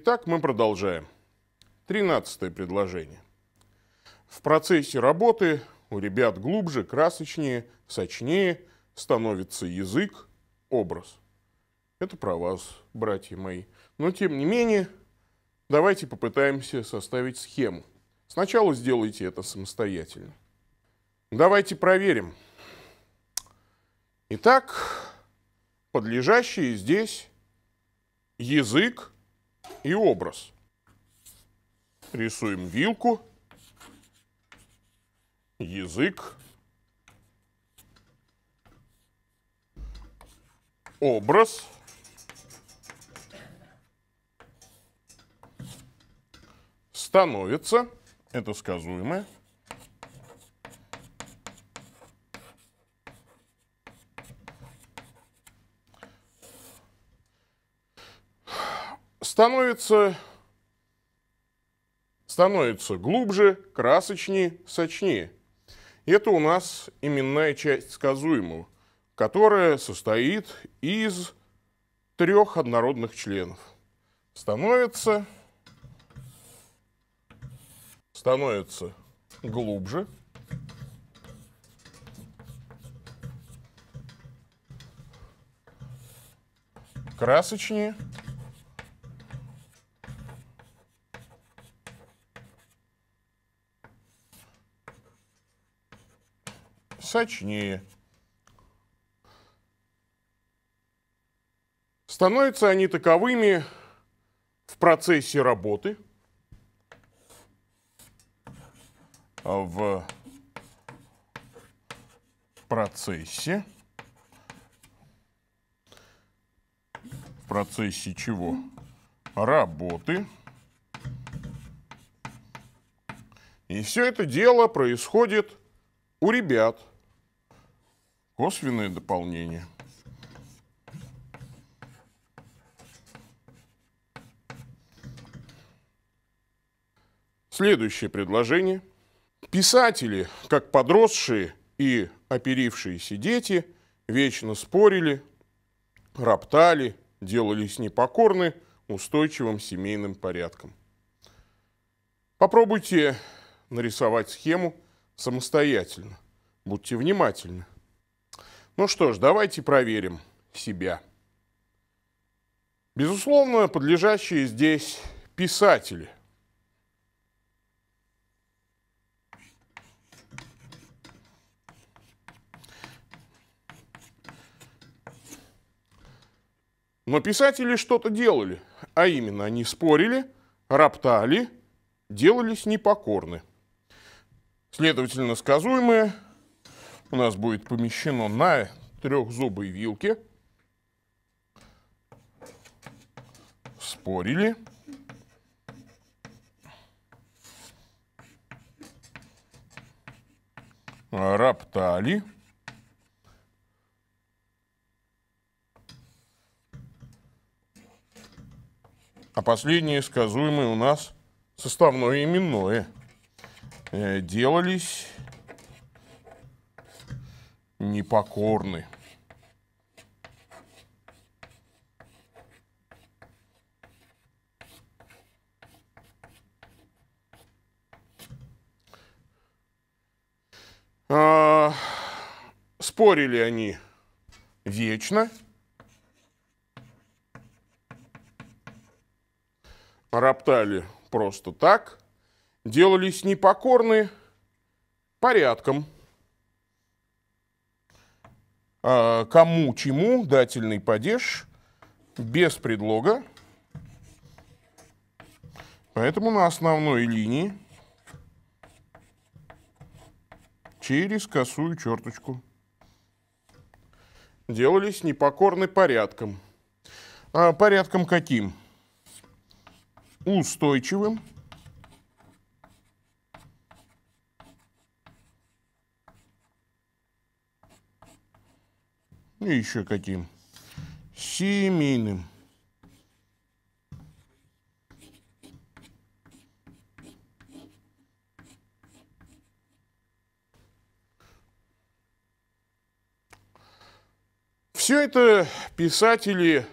Итак, мы продолжаем. Тринадцатое предложение. В процессе работы у ребят глубже, красочнее, сочнее становится язык, образ. Это про вас, братья мои. Но тем не менее, давайте попытаемся составить схему. Сначала сделайте это самостоятельно. Давайте проверим. Итак, подлежащие здесь язык, и образ. Рисуем вилку, язык, образ, становится, это сказуемое, становится, становится глубже, красочнее, сочнее. Это у нас именная часть сказуемого, которая состоит из трех однородных членов. Становится, становится глубже, красочнее – сочнее. Становятся они таковыми в процессе работы, а в процессе, в процессе чего? Работы. И все это дело происходит у ребят – косвенное дополнение. Следующее предложение. Писатели, как подросшие и оперившиеся дети, вечно спорили, роптали, делались непокорны устойчивым семейным порядком. Попробуйте нарисовать схему самостоятельно. Будьте внимательны. Ну что ж, давайте проверим себя. Безусловно, подлежащие здесь писатели. Но писатели что-то делали, а именно они спорили, роптали, делались непокорны. Следовательно, сказуемые у нас будет помещено на трехзубой вилке. Спорили. роптали. А последнее сказуемое у нас составное именное. Э, делались непокорны. А, спорили они вечно. Роптали просто так. Делались непокорны порядком. А, кому чему дательный падеж без предлога. Поэтому на основной линии через косую черточку делались непокорны порядком. А порядком каким? Устойчивым. и еще каким? Семейным. Все это писатели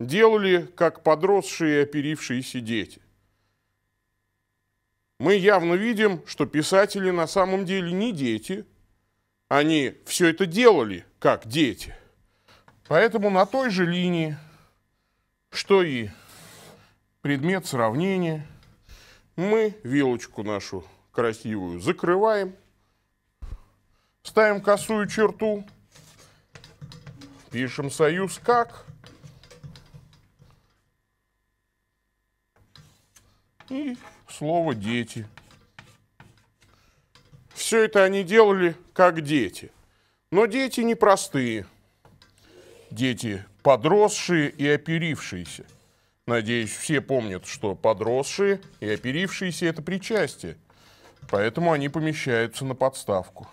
делали как подросшие и оперившиеся дети. Мы явно видим, что писатели на самом деле не дети, они все это делали как дети – Поэтому на той же линии, что и предмет сравнения, мы вилочку нашу красивую закрываем, ставим косую черту, пишем союз как, и слово «дети». Все это они делали как дети. Но дети непростые – дети подросшие и оперившиеся. Надеюсь, все помнят, что подросшие и оперившиеся – это причастие. Поэтому они помещаются на подставку.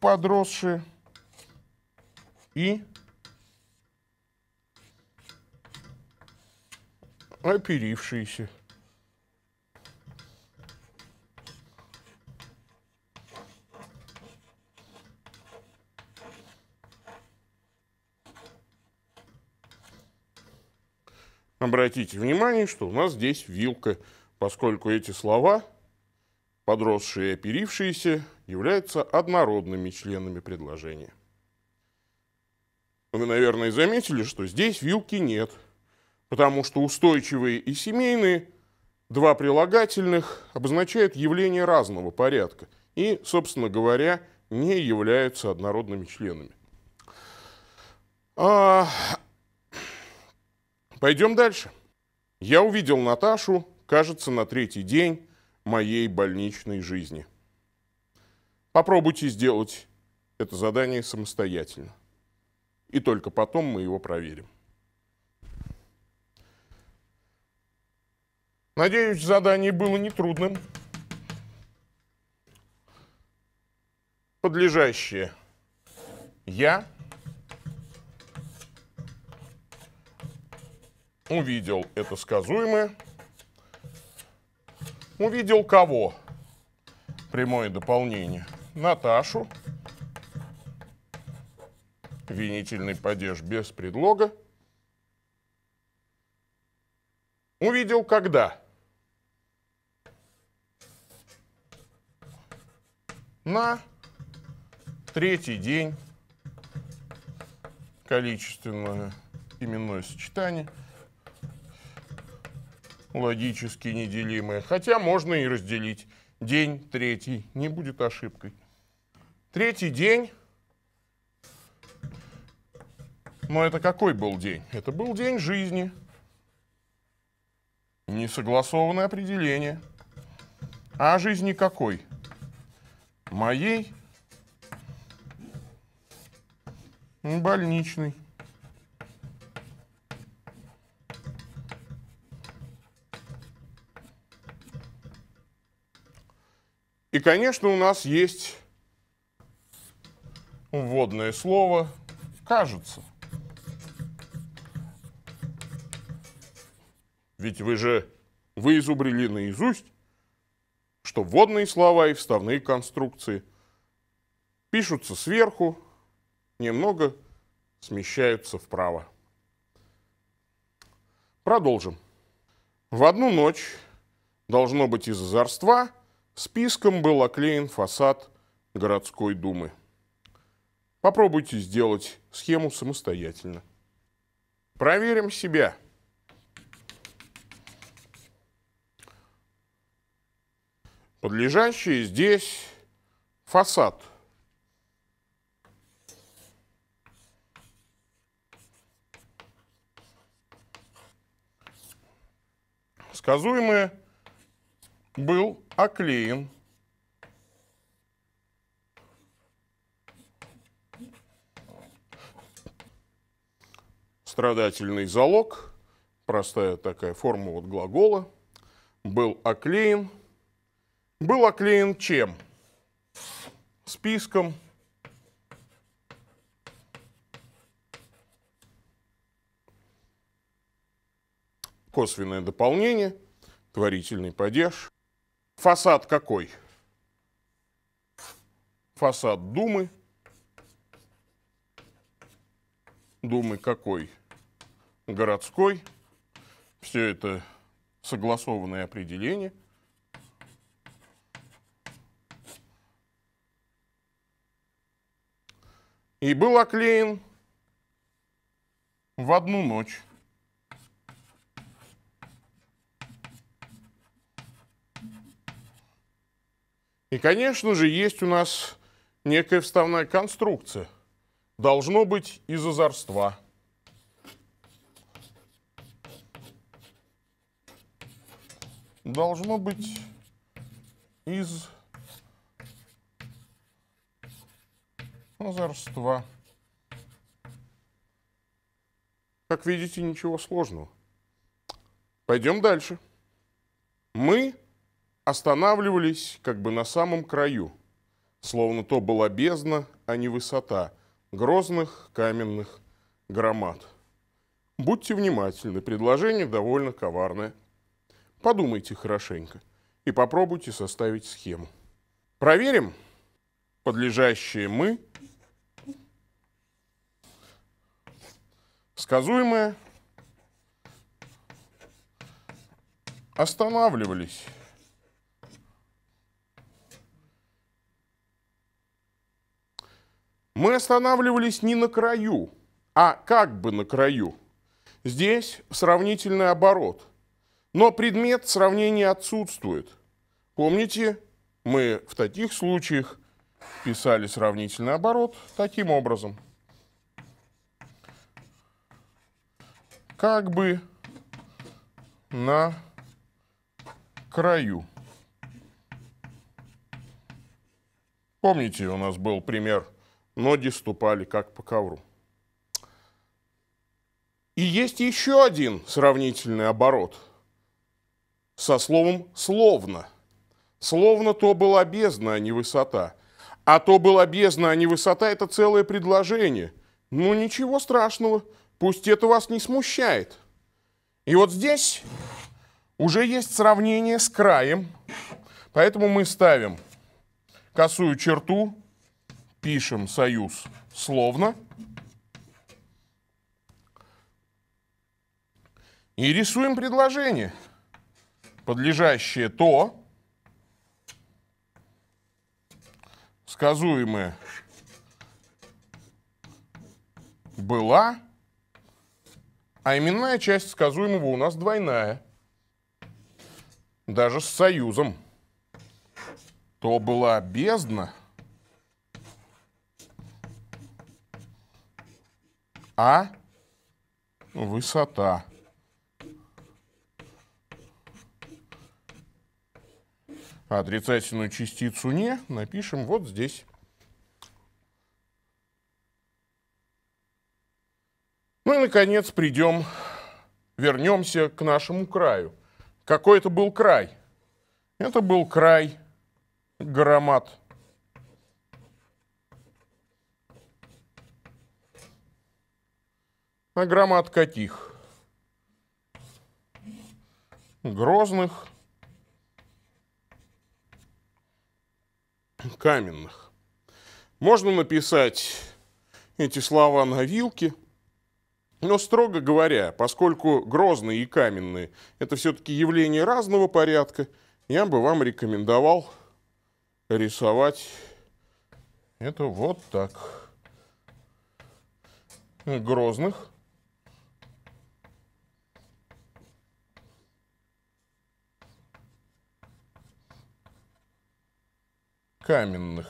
Подросшие и оперившиеся. Обратите внимание, что у нас здесь вилка, поскольку эти слова, подросшие и оперившиеся, являются однородными членами предложения. Вы, наверное, заметили, что здесь вилки нет, потому что устойчивые и семейные два прилагательных обозначают явление разного порядка и, собственно говоря, не являются однородными членами. А, Пойдем дальше. Я увидел Наташу, кажется, на третий день моей больничной жизни. Попробуйте сделать это задание самостоятельно. И только потом мы его проверим. Надеюсь, задание было нетрудным. Подлежащее «я» увидел это сказуемое, увидел кого? Прямое дополнение. Наташу. Винительный падеж без предлога. Увидел когда? На третий день количественное именное сочетание – логически неделимые. Хотя можно и разделить. День третий не будет ошибкой. Третий день. Но это какой был день? Это был день жизни. Несогласованное определение. А жизни какой? Моей больничный. И, конечно, у нас есть вводное слово «кажется». Ведь вы же, вы изобрели наизусть, что вводные слова и вставные конструкции пишутся сверху, немного смещаются вправо. Продолжим. В одну ночь, должно быть из озорства, Списком был оклеен фасад городской думы. Попробуйте сделать схему самостоятельно. Проверим себя. Подлежащий здесь фасад. Сказуемое был оклеен страдательный залог, простая такая форма вот глагола, был оклеен. Был оклеен чем? Списком. Косвенное дополнение, творительный падеж. Фасад какой? Фасад Думы. Думы какой? Городской. Все это согласованное определение. И был оклеен в одну ночь. конечно же, есть у нас некая вставная конструкция. Должно быть из озорства. Должно быть из озорства. Как видите, ничего сложного. Пойдем дальше. Мы останавливались как бы на самом краю, словно то была бездна, а не высота грозных каменных громад. Будьте внимательны, предложение довольно коварное. Подумайте хорошенько и попробуйте составить схему. Проверим Подлежащие «мы», сказуемое, останавливались. Мы останавливались не на краю, а как бы на краю. Здесь сравнительный оборот. Но предмет сравнения отсутствует. Помните, мы в таких случаях писали сравнительный оборот таким образом. Как бы на краю. Помните, у нас был пример – Ноги ступали как по ковру. И есть еще один сравнительный оборот со словом «словно». «Словно» то была бездна, а не высота. А то была бездна, а не высота – это целое предложение. Ну, ничего страшного, пусть это вас не смущает. И вот здесь уже есть сравнение с краем, поэтому мы ставим косую черту пишем союз словно и рисуем предложение, подлежащее то, сказуемое была, а именная часть сказуемого у нас двойная, даже с союзом. То была бездна, А ну, высота. Отрицательную частицу не напишем вот здесь. Ну и, наконец, придем, вернемся к нашему краю. Какой это был край? Это был край громад А громад каких? Грозных, каменных. Можно написать эти слова на вилке, но, строго говоря, поскольку грозные и каменные – это все-таки явление разного порядка, я бы вам рекомендовал рисовать это вот так. Грозных каменных.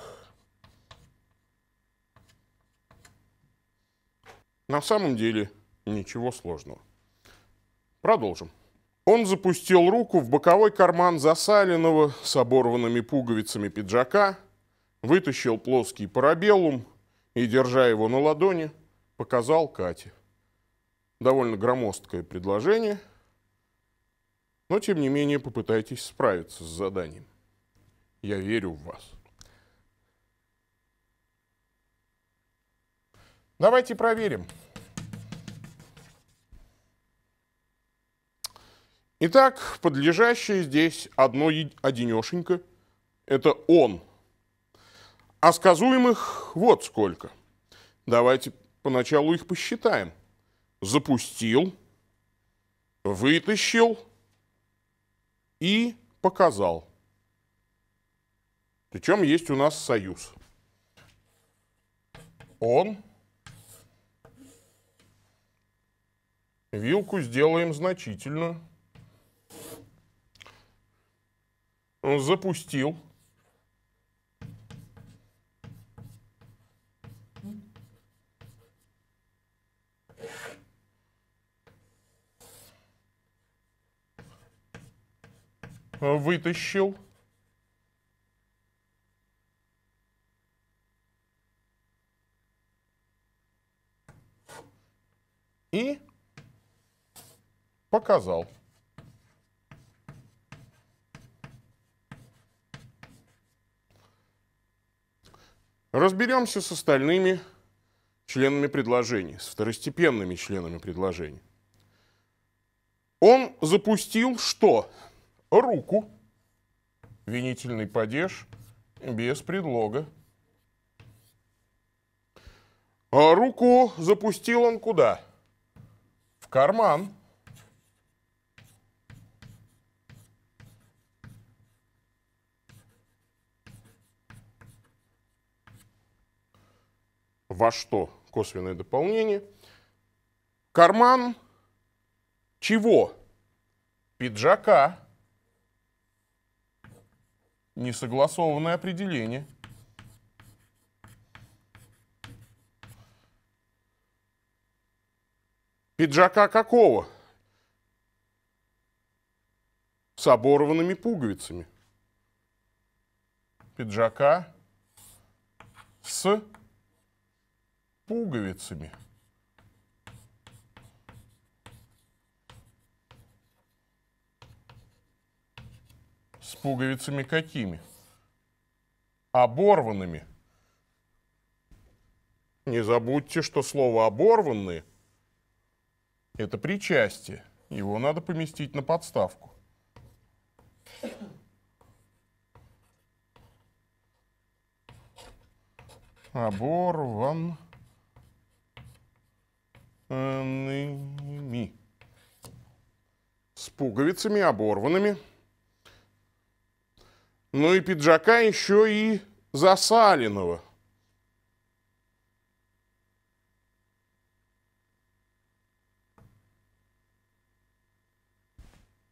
На самом деле ничего сложного. Продолжим. Он запустил руку в боковой карман засаленного с оборванными пуговицами пиджака, вытащил плоский парабеллум и, держа его на ладони, показал Кате. Довольно громоздкое предложение, но, тем не менее, попытайтесь справиться с заданием. Я верю в вас. Давайте проверим. Итак, подлежащее здесь одно одинешенько. Это он. А сказуемых вот сколько. Давайте поначалу их посчитаем. Запустил, вытащил и показал. Причем есть у нас союз. Он – Вилку сделаем значительную. Запустил. Вытащил. И показал. Разберемся с остальными членами предложений, с второстепенными членами предложений. Он запустил что? Руку. Винительный падеж без предлога. А руку запустил он куда? В карман. во что косвенное дополнение. Карман чего? Пиджака. Несогласованное определение. Пиджака какого? С оборванными пуговицами. Пиджака с пуговицами. С пуговицами какими? Оборванными. Не забудьте, что слово «оборванные» — это причастие. Его надо поместить на подставку. Оборван оборванными. С пуговицами оборванными. Ну и пиджака еще и засаленного.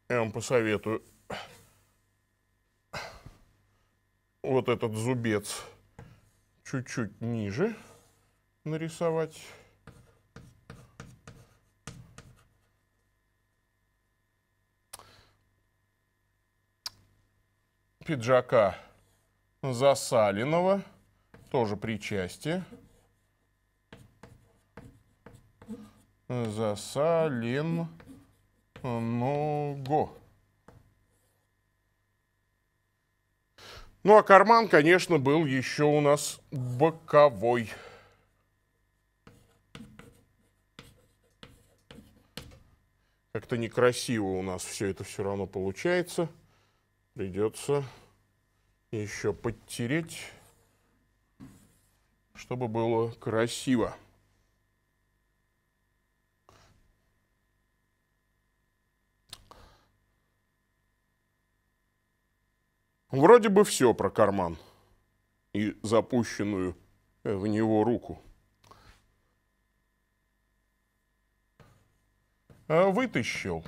Я вам посоветую вот этот зубец чуть-чуть ниже нарисовать. пиджака засаленного, тоже причастие. Засаленного. Ну а карман, конечно, был еще у нас боковой. Как-то некрасиво у нас все это все равно получается придется еще подтереть, чтобы было красиво. Вроде бы все про карман и запущенную в него руку. А вытащил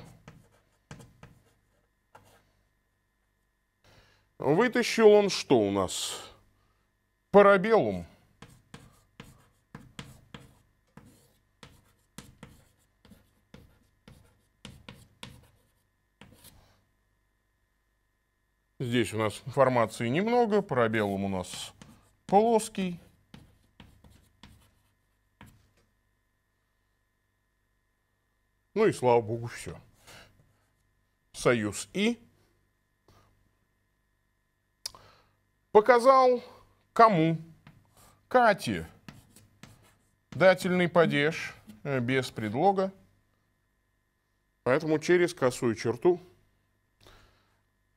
Вытащил он что у нас? Парабеллум. Здесь у нас информации немного, парабеллум у нас плоский. Ну и слава богу, все. Союз И Показал кому? Кате. Дательный падеж э, без предлога. Поэтому через косую черту.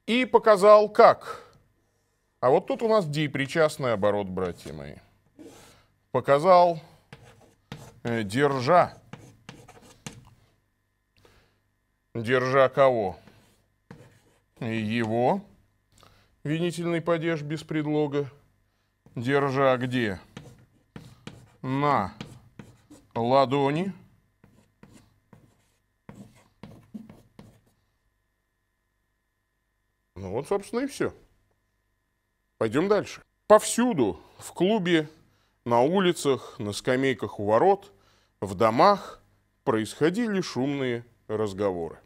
И показал как. А вот тут у нас депричастный оборот, братья мои. Показал э, держа. Держа кого? Его винительный падеж без предлога, держа где? На ладони. Ну вот, собственно, и все. Пойдем дальше. Повсюду, в клубе, на улицах, на скамейках у ворот, в домах происходили шумные разговоры.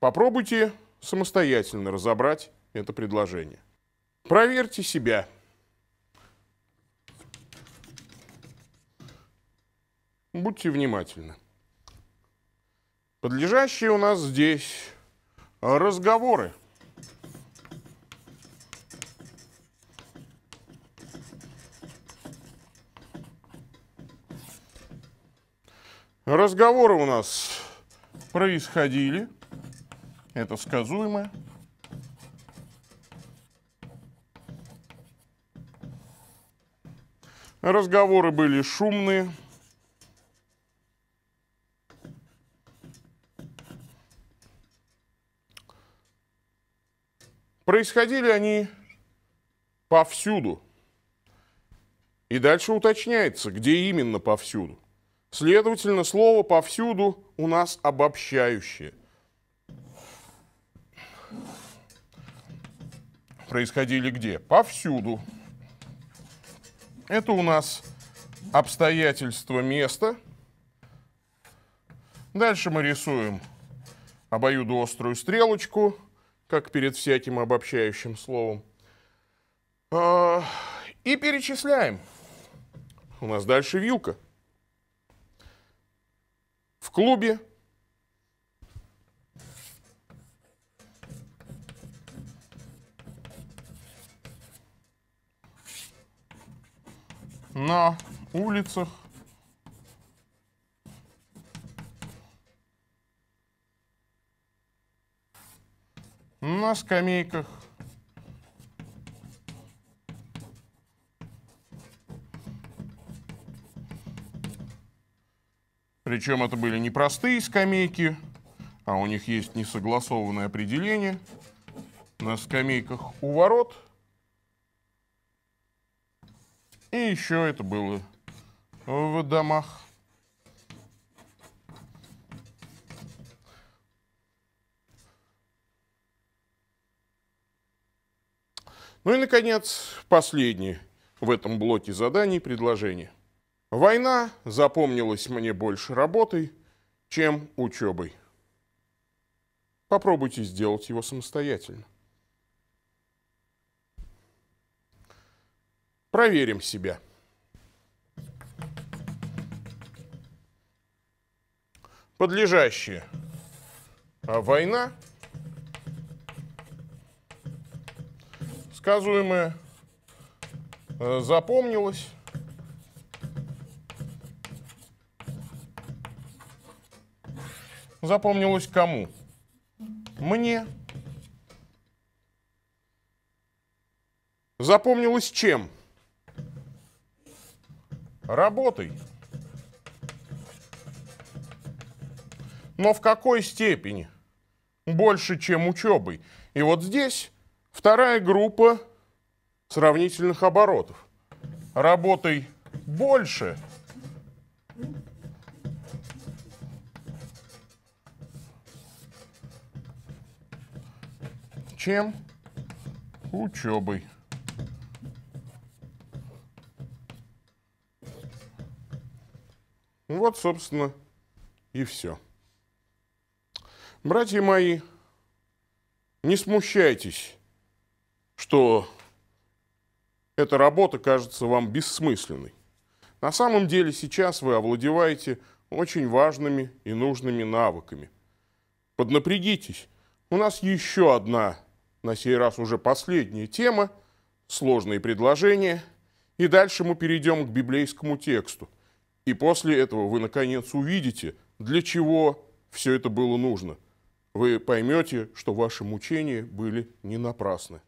Попробуйте самостоятельно разобрать это предложение. Проверьте себя. Будьте внимательны. Подлежащие у нас здесь разговоры. Разговоры у нас происходили это сказуемо. Разговоры были шумные. Происходили они повсюду. И дальше уточняется, где именно повсюду. Следовательно, слово «повсюду» у нас обобщающее – происходили где? Повсюду. Это у нас обстоятельства места. Дальше мы рисуем обоюдоострую стрелочку, как перед всяким обобщающим словом. А, и перечисляем. У нас дальше вилка. В клубе на улицах на скамейках, Причем это были не простые скамейки, а у них есть несогласованное определение. На скамейках у ворот – еще это было в домах. Ну и, наконец, последнее в этом блоке заданий предложение. Война запомнилась мне больше работой, чем учебой. Попробуйте сделать его самостоятельно. Проверим себя. Подлежащие. А война. Сказуемое. Э, запомнилось. Запомнилось кому? Мне. Запомнилось чем? Работай. Но в какой степени? Больше, чем учебой. И вот здесь вторая группа сравнительных оборотов. Работай больше, чем учебой. Вот, собственно, и все. Братья мои, не смущайтесь, что эта работа кажется вам бессмысленной. На самом деле сейчас вы овладеваете очень важными и нужными навыками. Поднапрягитесь. У нас еще одна, на сей раз уже последняя тема, сложные предложения. И дальше мы перейдем к библейскому тексту – и после этого вы наконец увидите, для чего все это было нужно. Вы поймете, что ваши мучения были не напрасны.